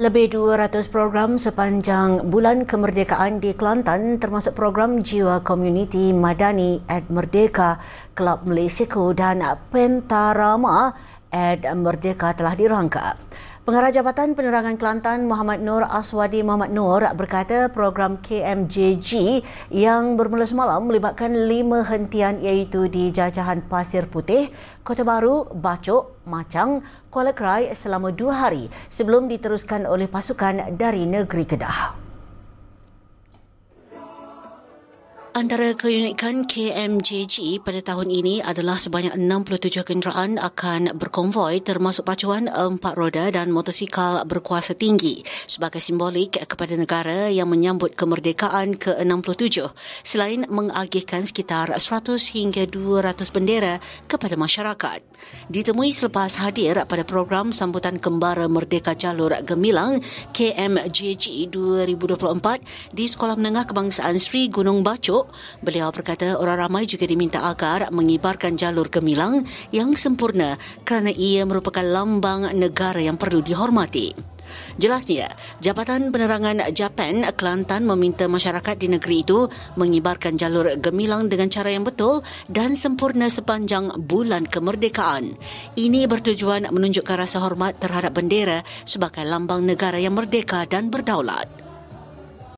Lebih 200 program sepanjang bulan kemerdekaan di Kelantan termasuk program Jiwa Community Madani at Merdeka, Kelab Malaysia dan Pentarama at Merdeka telah dirangkap. Pengarah Jabatan Penerangan Kelantan Muhammad Nur Aswadi Muhammad Nur berkata program KMJG yang bermula semalam melibatkan lima hentian iaitu di jajahan Pasir Putih, Kota Baru, Bacok, Macang, Kuala Krai selama dua hari sebelum diteruskan oleh pasukan dari negeri Kedah. Antara keunikan KMJG pada tahun ini adalah sebanyak 67 kenderaan akan berkonvoi termasuk pacuan empat roda dan motosikal berkuasa tinggi sebagai simbolik kepada negara yang menyambut kemerdekaan ke-67 selain mengagihkan sekitar 100 hingga 200 bendera kepada masyarakat. Ditemui selepas hadir pada program sambutan kembara Merdeka Jalur Gemilang KMJG 2024 di Sekolah Menengah Kebangsaan Sri Gunung Bacu Beliau berkata orang ramai juga diminta agar mengibarkan jalur gemilang yang sempurna kerana ia merupakan lambang negara yang perlu dihormati. Jelasnya, Jabatan Penerangan Japan Kelantan meminta masyarakat di negeri itu mengibarkan jalur gemilang dengan cara yang betul dan sempurna sepanjang bulan kemerdekaan. Ini bertujuan menunjukkan rasa hormat terhadap bendera sebagai lambang negara yang merdeka dan berdaulat.